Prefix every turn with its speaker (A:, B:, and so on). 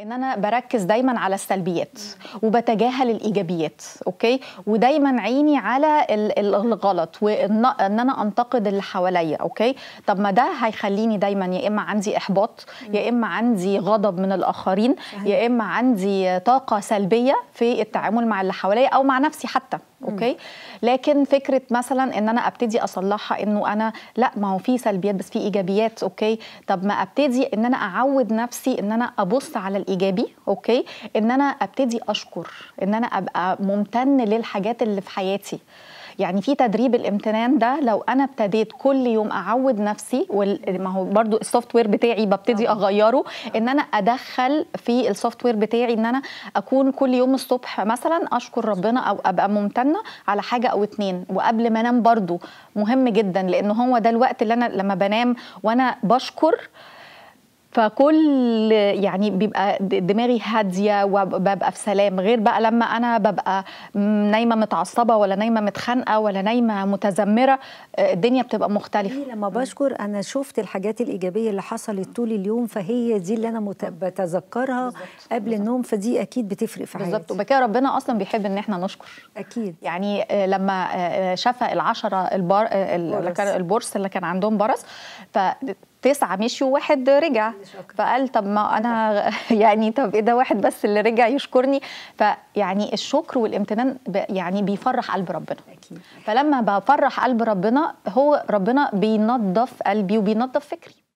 A: ان انا بركز دايما على السلبيات وبتجاهل الايجابيات اوكي ودايما عيني على الغلط وان انا انتقد اللي حواليا اوكي طب ما ده هيخليني دايما يا اما عندي احباط يا اما عندي غضب من الاخرين يا اما عندي طاقه سلبيه في التعامل مع اللي حواليا او مع نفسي حتى اوكي لكن فكره مثلا ان انا ابتدي اصلحها انه انا لا ما هو في سلبيات بس في ايجابيات اوكي طب ما ابتدي ان انا اعود نفسي ان انا ابص على الايجابي اوكي ان انا ابتدي اشكر ان انا ابقى ممتن للحاجات اللي في حياتي يعني في تدريب الامتنان ده لو انا ابتديت كل يوم اعود نفسي ما هو برضو السوفت وير بتاعي ببتدي اغيره ان انا ادخل في السوفت وير بتاعي ان انا اكون كل يوم الصبح مثلا اشكر ربنا او ابقى ممتنه على حاجه او اتنين وقبل ما انام برضو مهم جدا لان هو ده الوقت اللي انا لما بنام وانا بشكر فكل يعني بيبقى دماغي هاديه وببقى في سلام غير بقى لما انا ببقى نايمه متعصبه
B: ولا نايمه متخانقه ولا نايمه متذمره آه، الدنيا بتبقى مختلفه إيه، لما بشكر انا شفت الحاجات الايجابيه اللي حصلت طول اليوم فهي دي اللي انا بتذكرها قبل النوم فدي اكيد بتفرق في حياتي بالظبط وبكده ربنا اصلا بيحب ان احنا نشكر اكيد
A: يعني آه، لما آه، شفى العشره البر... البرص اللي كان عندهم برص ف تسعة مشيوا واحد رجع فقال طب ما أنا يعني طب إيه ده واحد بس اللي رجع يشكرني فيعني الشكر والامتنان يعني بيفرح قلب ربنا فلما بفرح قلب ربنا هو ربنا بينظف قلبي وبينظف فكري